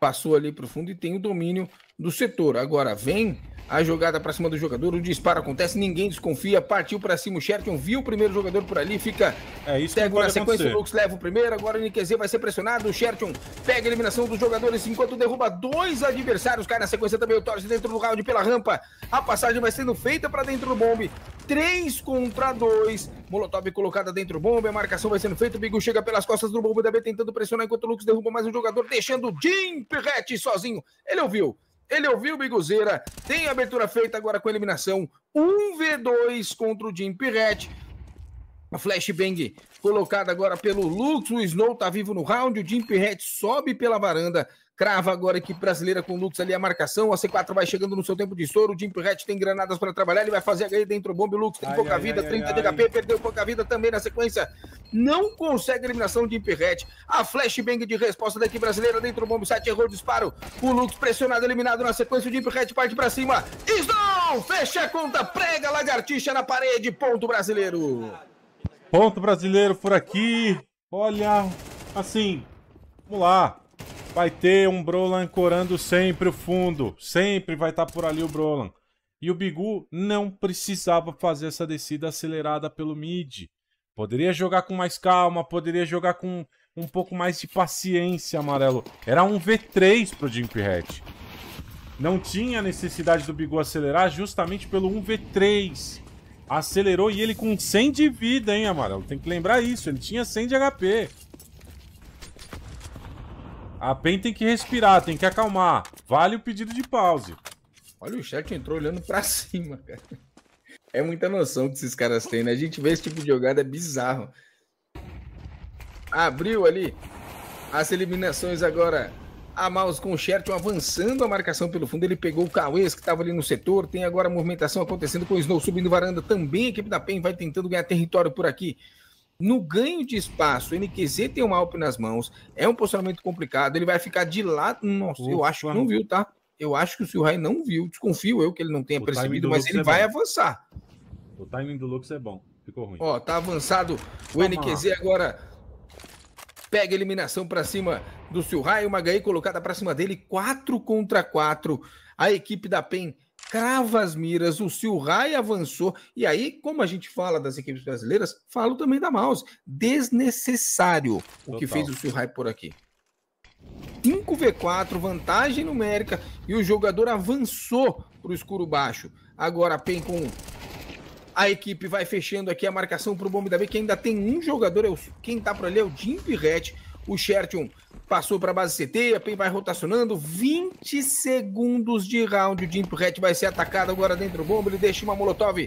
[SPEAKER 1] passou ali para o fundo e tem o domínio do setor. Agora vem a jogada para cima do jogador, o disparo acontece, ninguém desconfia, partiu para cima o Sherton, viu o primeiro jogador por ali, fica é isso que na sequência, acontecer. o leva o primeiro, agora o NQZ vai ser pressionado, o Sherton pega a eliminação dos jogadores enquanto derruba dois adversários, cai na sequência também o Torres dentro do round pela rampa, a passagem vai sendo feita para dentro do bombe, 3 contra 2. Molotov colocada dentro do bombe, a marcação vai sendo feita. O Bigu chega pelas costas do bombe da B tentando pressionar enquanto o Lux derruba mais um jogador, deixando o Jim Pirretti sozinho. Ele ouviu. Ele ouviu o Biguzeira. Tem abertura feita agora com eliminação 1v2 contra o Jim Pirret. A flashbang colocada agora pelo Lux. O Snow tá vivo no round. O Jim Pirret sobe pela varanda. Crava agora aqui brasileira com o Lux ali a marcação. A C4 vai chegando no seu tempo de estouro. O Jim Pirret tem granadas para trabalhar. Ele vai fazer a ganha dentro. do Bombe Lux tem ai, pouca ai, vida, ai, 30 de HP. Perdeu pouca vida também na sequência. Não consegue eliminação de Jim A flashbang de resposta da equipe brasileira dentro. do Bombe 7 errou o disparo. O Lux pressionado, eliminado na sequência. O Jim parte para cima. Snow fecha a conta, prega lagartixa na parede. Ponto brasileiro. Ponto brasileiro por
[SPEAKER 2] aqui. Olha, assim, vamos lá. Vai ter um Brolan corando sempre o fundo. Sempre vai estar tá por ali o Brolan. E o Bigu não precisava fazer essa descida acelerada pelo mid. Poderia jogar com mais calma, poderia jogar com um pouco mais de paciência, amarelo. Era um V3 pro Jim Pirret. Não tinha necessidade do Bigu acelerar justamente pelo 1v3. Acelerou e ele com 100 de vida, hein, amarelo. Tem que lembrar isso, ele tinha 100 de HP. A PEN tem que respirar, tem que
[SPEAKER 1] acalmar. Vale o pedido de pause. Olha, o chat entrou olhando pra cima, cara. É muita noção que esses caras têm, né? A gente vê esse tipo de jogada, é bizarro. Abriu ali as eliminações agora. A Maus com o Sherton avançando a marcação pelo fundo. Ele pegou o Cauês, que estava ali no setor. Tem agora a movimentação acontecendo com o Snow subindo varanda. Também a equipe da PEN vai tentando ganhar território por aqui no ganho de espaço, o NQZ tem uma Alp nas mãos, é um posicionamento complicado, ele vai ficar de lado. Nossa, eu acho que não viu, tá? Eu acho que o Silray não viu, desconfio eu que ele não tenha o percebido, mas ele é vai bom.
[SPEAKER 2] avançar. O timing do Lux é bom, ficou ruim.
[SPEAKER 1] Ó, tá avançado o Toma. NQZ agora. Pega eliminação para cima do Silray, uma Gai colocada para cima dele, 4 contra 4. A equipe da PEN crava as miras, o Silrai avançou. E aí, como a gente fala das equipes brasileiras, falo também da Mouse. Desnecessário Total. o que fez o Silrai por aqui. 5v4, vantagem numérica, e o jogador avançou para o escuro baixo. Agora PEN com a equipe vai fechando aqui a marcação para o Bombe da B, que ainda tem um jogador, é quem está por ali é o Jim Pirretti, o Shertion passou para a base CT, a PEN vai rotacionando. 20 segundos de round. O Jim Red vai ser atacado agora dentro do bombe. Ele deixa uma Molotov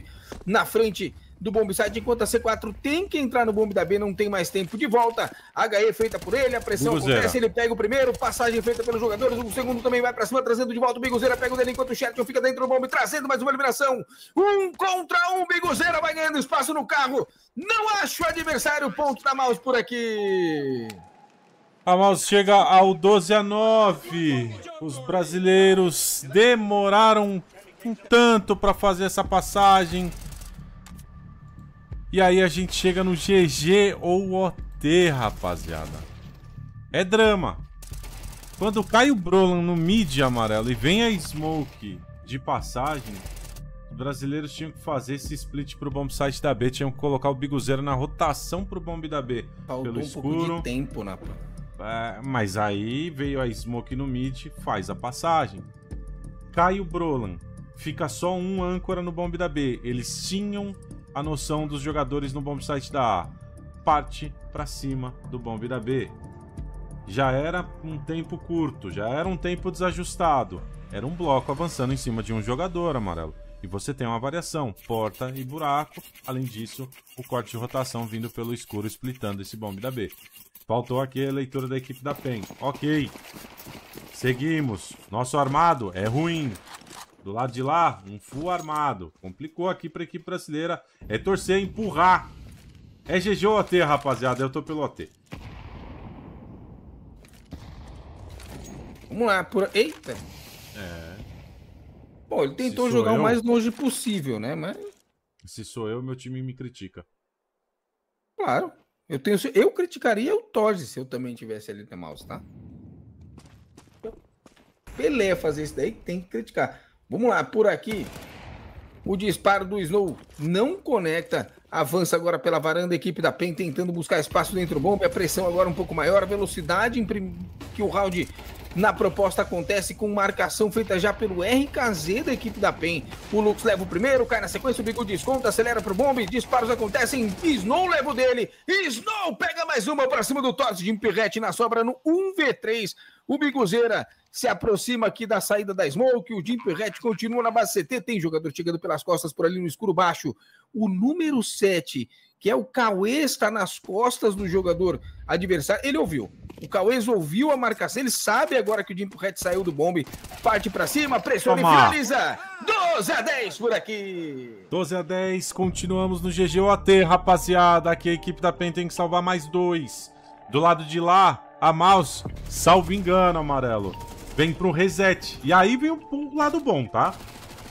[SPEAKER 1] na frente do bombe site, enquanto a C4 tem que entrar no bombe da B, não tem mais tempo de volta. HE feita por ele, a pressão acontece, ele pega o primeiro, passagem feita pelos jogadores, o segundo também vai para cima, trazendo de volta o Biguzeira, pega o dele enquanto o Sherton fica dentro do bombe, trazendo mais uma eliminação. Um contra um, Biguzeira vai ganhando espaço no carro. Não acho adversário, ponto da mouse
[SPEAKER 2] por aqui. A Mouse chega ao 12 a 9. Os brasileiros demoraram um tanto para fazer essa passagem. E aí a gente chega no GG ou OT, rapaziada. É drama. Quando cai o Brolan no mid amarelo e vem a Smoke de passagem, os brasileiros tinham que fazer esse split pro bomb site da B, tinham que colocar o Biguzeiro na rotação pro bomb da B. Faltou pelo um escuro. pouco de tempo na né, é, mas aí veio a Smoke no mid, faz a passagem. Cai o Brolan. Fica só um âncora no bomb da B. Eles tinham a noção dos jogadores no bomb site da A. Parte para cima do bomb da B. Já era um tempo curto, já era um tempo desajustado. Era um bloco avançando em cima de um jogador, amarelo. E você tem uma variação, porta e buraco. Além disso, o corte de rotação vindo pelo escuro, splitando esse bomb da B. Faltou aqui a leitura da equipe da PEN. Ok. Seguimos. Nosso armado é ruim. Do lado de lá, um full armado. Complicou aqui para a equipe brasileira. É torcer, empurrar. É GG ou OT, rapaziada? Eu
[SPEAKER 1] tô pelo OT. Vamos lá. Por... Eita. É. Bom, ele tentou jogar eu... o mais longe possível, né? Mas... Se sou eu, meu time me critica. Claro. Eu, tenho, eu criticaria o Torres se eu também tivesse ali no mouse, tá? Pelé fazer isso daí, tem que criticar. Vamos lá, por aqui. O disparo do Snow não conecta. Avança agora pela varanda, a equipe da PEN tentando buscar espaço dentro do bombe. A pressão agora um pouco maior, a velocidade que o round na proposta acontece com marcação feita já pelo RKZ da equipe da PEN. O Lux leva o primeiro, cai na sequência, o Bigu desconta, acelera pro bombe, disparos acontecem, Snow leva o dele, Snow pega mais uma pra cima do Totti de Impirrete na sobra no 1v3. O Biguzeira se aproxima aqui da saída da Smoke. O Jim Perret continua na base CT. Tem jogador chegando pelas costas por ali no escuro baixo. O número 7, que é o Cauê, está nas costas do jogador adversário. Ele ouviu. O Cauês ouviu a marcação, ele sabe agora que o Jim Red saiu do bombe. Parte para cima, pressiona Toma. e finaliza. 12 a 10 por aqui.
[SPEAKER 2] 12 a 10, continuamos no GGOT, rapaziada. Aqui a equipe da PEN tem que salvar mais dois. Do lado de lá, a Mouse salvo engano, amarelo. Vem pro reset. E aí vem o, lado bom, tá?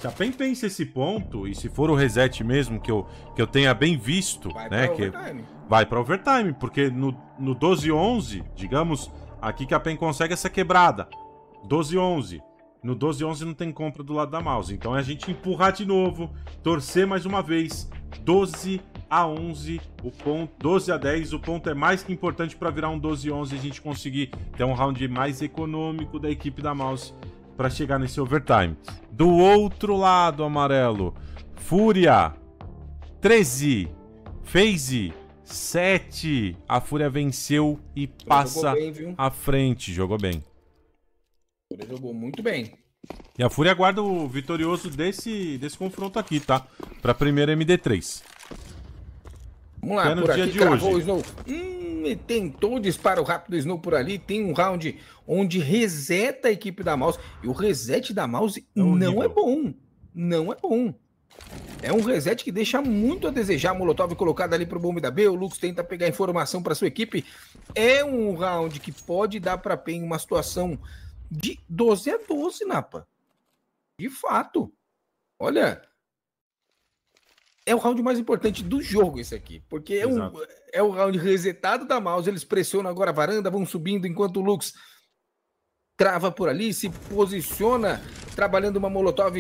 [SPEAKER 2] Se a PEN pensa esse ponto, e se for o reset mesmo, que eu, que eu tenha bem visto, Vai né? Que, overtime vai para overtime, porque no, no 12-11, digamos, aqui que a PEN consegue essa quebrada. 12-11. No 12-11 não tem compra do lado da mouse. Então é a gente empurrar de novo, torcer mais uma vez. 12 a 11, o ponto 12 a 10, o ponto é mais que importante para virar um 12 a 11 e a gente conseguir ter um round mais econômico da equipe da Mouse para chegar nesse overtime. Do outro lado, amarelo, Fúria 13, FaZe 7. A Fúria venceu e Fúria passa bem, à frente. Jogou bem.
[SPEAKER 1] A Fúria jogou muito bem.
[SPEAKER 2] E a Fúria aguarda o vitorioso desse, desse confronto aqui, tá? Pra primeira MD3.
[SPEAKER 1] Vamos lá, é por aqui cravou o Snow. Hum, e tentou o rápido do Snow por ali. Tem um round onde reseta a equipe da Mouse. E o reset da Mouse é não é bom. Não é bom. É um reset que deixa muito a desejar. Molotov colocado ali o bombe da B. O Lux tenta pegar informação para sua equipe. É um round que pode dar para PEN uma situação de 12 a 12, Napa. De fato. Olha. É o round mais importante do jogo, esse aqui. Porque é, um, é o round resetado da mouse. Eles pressionam agora a varanda, vão subindo enquanto o Lux trava por ali, se posiciona, trabalhando uma Molotov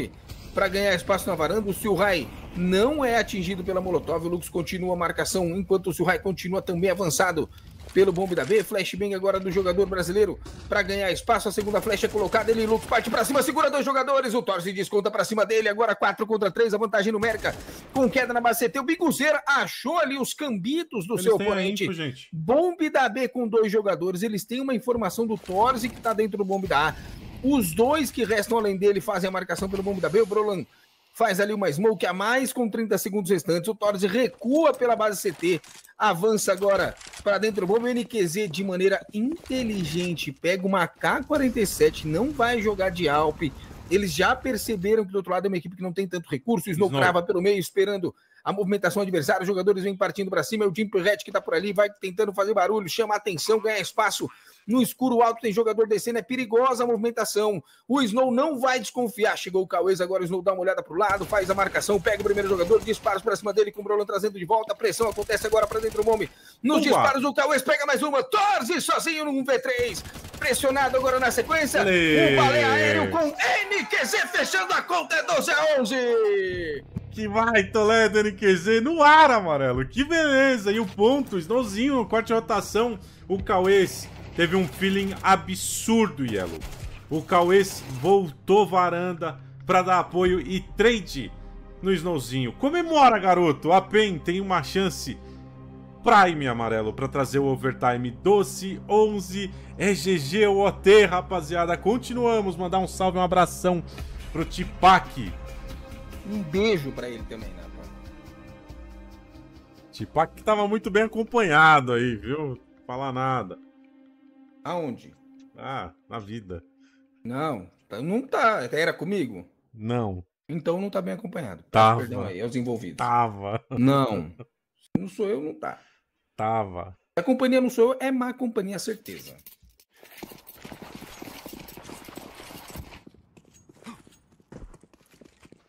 [SPEAKER 1] para ganhar espaço na varanda. O Silrai não é atingido pela Molotov. O Lux continua a marcação, enquanto o Silrai continua também avançado pelo bombe da B. Flashbang agora do jogador brasileiro para ganhar espaço. A segunda flecha é colocada. Ele Lux parte para cima, segura dois jogadores. O Torce desconta para cima dele. Agora 4 contra 3, a vantagem numérica. Com queda na bacete. O Biguzeira achou ali os cambitos do Eles seu oponente. Info, gente. Bombe da B com dois jogadores. Eles têm uma informação do Torce que está dentro do bombe da A. Os dois que restam além dele fazem a marcação pelo bombo da B. O Brolan faz ali uma smoke a mais com 30 segundos restantes. O Torres recua pela base CT, avança agora para dentro do bombo. O NQZ de maneira inteligente pega uma K-47, não vai jogar de Alp. Eles já perceberam que do outro lado é uma equipe que não tem tanto recurso. O Snow crava pelo meio, esperando a movimentação adversária. Os jogadores vêm partindo para cima. É o Jim Pirret que está por ali, vai tentando fazer barulho, chama atenção, ganha espaço no escuro alto tem jogador descendo, é perigosa a movimentação. O Snow não vai desconfiar. Chegou o Cauês, agora o Snow dá uma olhada pro lado, faz a marcação, pega o primeiro jogador, disparos para cima dele, com o Brolan trazendo de volta. A pressão acontece agora para dentro do Mome. Nos disparos, o Cauês pega mais uma, torce sozinho 1 V3. Pressionado agora na sequência. Lê. O balé aéreo com NQZ fechando a conta, é 12 a 11. Que
[SPEAKER 2] vai, Toledo, NQZ no ar, amarelo. Que beleza. E o ponto, Snowzinho, corte de rotação. O Cauês teve um feeling absurdo, Yellow. O Cauê voltou varanda para dar apoio e trade no Snowzinho. Comemora, garoto! A PEN tem uma chance Prime amarelo para trazer o overtime 12, 11, é GG OT, rapaziada. Continuamos, mandar um salve, um abração pro Tipac. Um beijo para ele também, né? Tipac que tava muito bem acompanhado aí, viu?
[SPEAKER 1] Falar nada. Aonde? Ah, na vida. Não, tá, não tá. Era comigo? Não. Então não tá bem acompanhado. Tava. Perdão aí, os envolvidos. Tava. Não. não sou eu, não tá. Tava. A companhia não sou eu, é má companhia, certeza.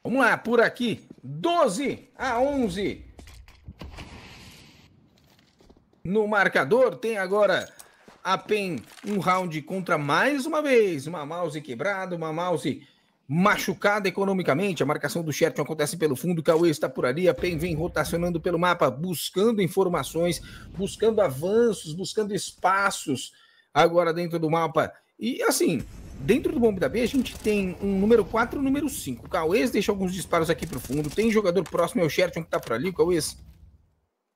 [SPEAKER 1] Vamos lá, por aqui. 12 a 11. No marcador tem agora a PEN, um round contra mais uma vez, uma mouse quebrada, uma mouse machucada economicamente. A marcação do Sherton acontece pelo fundo, Cauê está por ali, a PEN vem rotacionando pelo mapa, buscando informações, buscando avanços, buscando espaços agora dentro do mapa. E assim, dentro do bombe da B, a gente tem um número 4 e um número 5. O Cauês deixa alguns disparos aqui para o fundo. Tem jogador próximo ao é Sherton que está por ali. O Cauês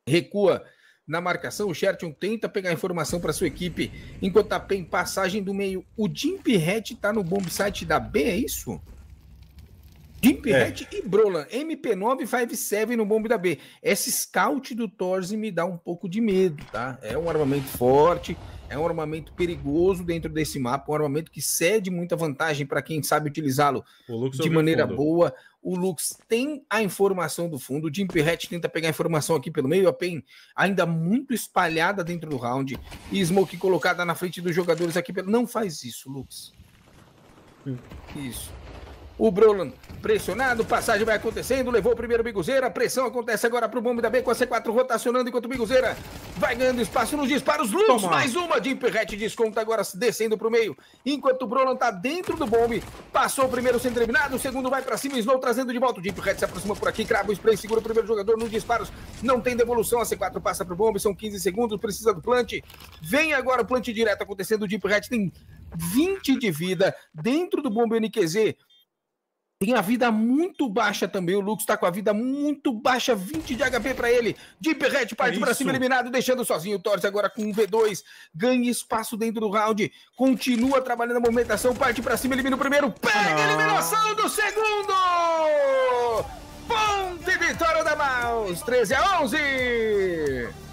[SPEAKER 1] recua na marcação, o Sherton tenta pegar informação para sua equipe. Enquanto a tá PEN passagem do meio, o Jim Pirret está no bomb site da B, é isso? Jim Pirret é. e Brolan. MP957 no bomb da B. Esse scout do Torze me dá um pouco de medo, tá? É um armamento forte é um armamento perigoso dentro desse mapa, um armamento que cede muita vantagem para quem sabe utilizá-lo de maneira boa. O Lux tem a informação do fundo, o Jim Pirret tenta pegar a informação aqui pelo meio, a PEN ainda muito espalhada dentro do round, e Smoke colocada na frente dos jogadores aqui pelo... Não faz isso, Lux. Hum. Isso. O Brolan pressionado, passagem vai acontecendo, levou o primeiro Biguzeira, pressão acontece agora pro bombe da B com a C4 rotacionando enquanto o Biguzeira vai ganhando espaço nos disparos, Lutz, mais uma de Perrete desconta agora descendo pro meio, enquanto o Brolan tá dentro do bombe, passou o primeiro sem eliminado, o segundo vai para cima, Snow trazendo de volta o Deep se aproxima por aqui, crava o spray, segura o primeiro jogador nos disparos, não tem devolução, a C4 passa pro bombe, são 15 segundos, precisa do plant, vem agora o plant direto acontecendo, o Deep tem 20 de vida dentro do bombe NQZ, tem a vida muito baixa também. O Lux tá com a vida muito baixa. 20 de HP para ele. Deep Red parte é para cima eliminado, deixando sozinho. o Torres agora com um V2. Ganha espaço dentro do round. Continua trabalhando a movimentação. Parte para cima, elimina o primeiro. Pega a ah. eliminação do segundo! Ponte vitória da Maus. 13 a 11!